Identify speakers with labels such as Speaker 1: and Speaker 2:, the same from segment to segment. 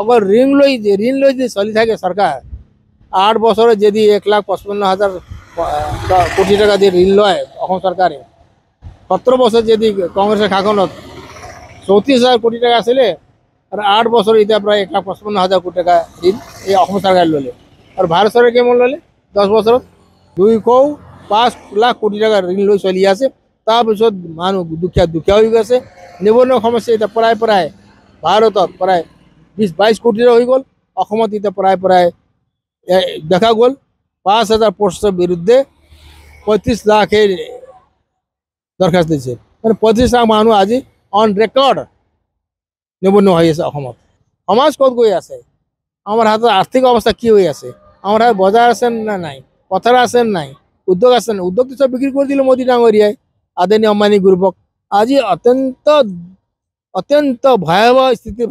Speaker 1: অকল ঋণ লৈ ঋণ লৈ যদি চলি থাকে চৰকাৰ আঠ বছৰত যদি এক লাখ পঁচপন্ন হাজাৰ কোটি টকা যদি ঋণ লয় অসম চৰকাৰে সত্তৰ বছৰত যদি কংগ্ৰেছৰ শাসনত চৌত্ৰিছ হাজাৰ কোটি টকা আছিলে আৰু আঠ বছৰত এতিয়া প্ৰায় এক লাখ পঁচপন্ন হাজাৰ কোটি টকা ঋণ এই অসম চৰকাৰে ল'লে আৰু ভাৰত চৰকাৰে কিমান ল'লে দহ বছৰত দুইশ পাঁচ লাখ কোটি টকা ঋণ লৈ চলি আছে তাৰপিছত মানুহ দুখীয়া দুখীয়া হৈ গৈছে নিবনুৱা সমস্যা এতিয়া প্ৰায় প্ৰায় ভাৰতত প্ৰায় বিশ বাইশ হৈ গ'ল অসমত এতিয়া প্ৰায় প্ৰায় দেখা গল পাঁচ হাজাৰ পোস্টেৰ বিৰুদ্ধে পঁয়ত্ৰিশ লাখে দৰখাস্ত দিয়েছে মানে পঁয়ত্ৰিশ লাখ মানুহ আজি অন ৰেকৰ্ড নিবনুৱা হৈ আছে অসমত সমাজ কত গৈ আছে আমাৰ হাতে আৰ্থিক অৱস্থা কি হৈ আছে আমাৰ হাতত বজাৰ আছে নে নাই পথাৰ আছে নাই উদ্যোগ আছে উদ্যোগ উদ্যোগটো চব বিক্ৰী কৰি দিল মোদী ডাঙৰীয়াই আদানী অম্বানী গ্ৰুপক আজি অত্যন্ত অত্যন্ত ভয়াৱহ স্থিতি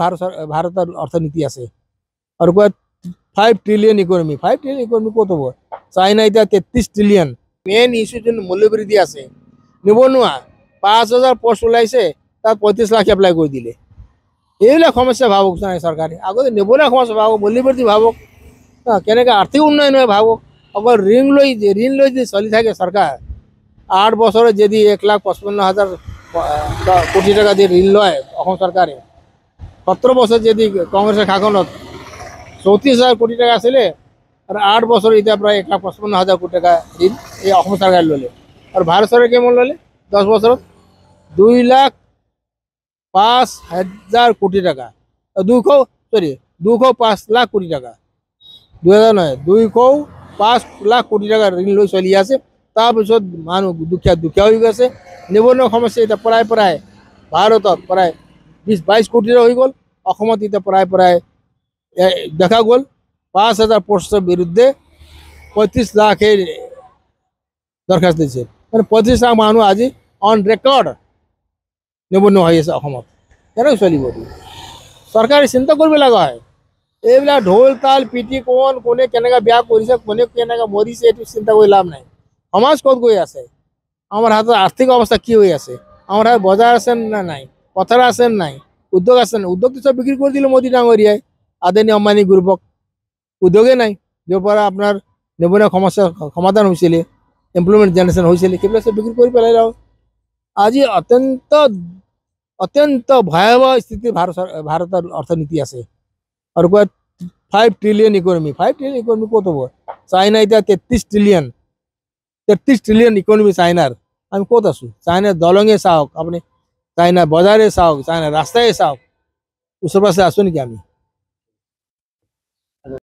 Speaker 1: ভাৰতৰ অৰ্থনীতি আছে আৰু কোৱা five trillion economy five trillion economy ক'ত হ'ব চাইনা এতিয়া তেত্ৰিছ ট্ৰিলিয়ন মেইন ইছ্যু যোন মূল্যবৃদ্ধি আছে নিবনুৱা পাঁচ হাজাৰ পষ্ট ওলাইছে তাত পঁয়ত্ৰিছ লাখ এপ্লাই কৰি দিলে এইবিলাক সমস্যা ভাবক নাই চৰকাৰে আগতে নিবনুৱা সমস্যা ভাবক মূল্যবৃদ্ধি ভাবক কেনেকৈ আৰ্থিক উন্নয়ন হয় ভাবক অকল ঋণ লৈ ঋণ লৈ যদি চলি থাকে চৰকাৰ আঠ বছৰত যদি এক লাখ পঁচপন্ন হাজাৰ কোটি টাকা দিয়ে ঋণ লয় অসম চৰকাৰে সত্তৰ বছৰ যদি কংগ্ৰেছৰ শাসনত চৌত্ৰিছ হাজাৰ কোটি টকা আছিলে আৰু আঠ বছৰ এতিয়া প্ৰায় এক লাখ পঁচপন্ন হাজাৰ কোটি টকা ঋণ এই অসম চৰকাৰে ল'লে আৰু ভাৰত চৰকাৰে কেমন ল'লে দহ বছৰত দুই লাখ পাঁচ হাজাৰ কোটি টকা দুশ চৰি দুশ পাঁচ লাখ কোটি টকা দুহেজাৰ নহয় দুইশ পাঁচ লাখ কোটি টকা ঋণ লৈ চলি আছে তাৰপিছত মানুহ দুখীয়া দুখীয়া হৈ গৈছে নিবনুৱা সমস্যা এতিয়া প্ৰায় প্ৰায় ভাৰতত প্ৰায় বিছ বাইছ কোটিৰে হৈ গ'ল অসমত এতিয়া প্ৰায় প্ৰায় দেখা গ'ল পাঁচ হাজাৰ পোষ্টৰ বিৰুদ্ধে পঁয়ত্ৰিছ লাখেই দৰখাস্ত দিছিল মানে পঁয়ত্ৰিছ লাখ মানুহ আজি অন ৰেকৰ্ড নিবনুৱা হৈ আছে অসমত কেনেকৈ চলিব চৰকাৰে চিন্তা কৰিব লগা হয় এইবিলাক ঢোল তাল পিটি কোন কোনে কেনেকৈ বিয়া কৰিছে কোনে কেনেকৈ মৰিছে এইটো চিন্তা কৰি লাভ নাই সমাজ ক'ত গৈ আছে আমাৰ হাতত আৰ্থিক অৱস্থা কি হৈ আছে আমাৰ হাতত বজাৰ আছে নে নাই পথাৰ আছে নাই উদ্যোগ আছে না উদ্যোগটো চব বিক্ৰী কৰি কৰে মোদী ডাঙৰীয়াই আদানী অম্বানী গ্ৰুপক উদ্যোগেই নাই য'ৰ পৰা আপোনাৰ নিবনীয় সমস্যাৰ সমাধান হৈছিলে এমপ্লয়মেণ্ট জেনেৰেশ্যন হৈছিলে সেইবিলাক চব বিক্ৰী কৰি পেলাই আৰ আজি অত্যন্ত অত্যন্ত ভয়াবহ স্থিতি ভাৰত ভাৰতেৰ অৰ্থনীতি আছে আৰু কোৱা five trillion economy five trillion economy কত হব চাইনা এতিয়া তেত্ৰিছ ট্ৰিলিয়ন তেত্ৰিছ ট্ৰিলিয়ন ইকনমি চাইনাৰ আমি কোথা শুই চায়না দলঙে চাওক আপনি চায়না বাজারে চাওক চায়না রাস্তায় চাওক ওচর পাশে আসুন কি আমি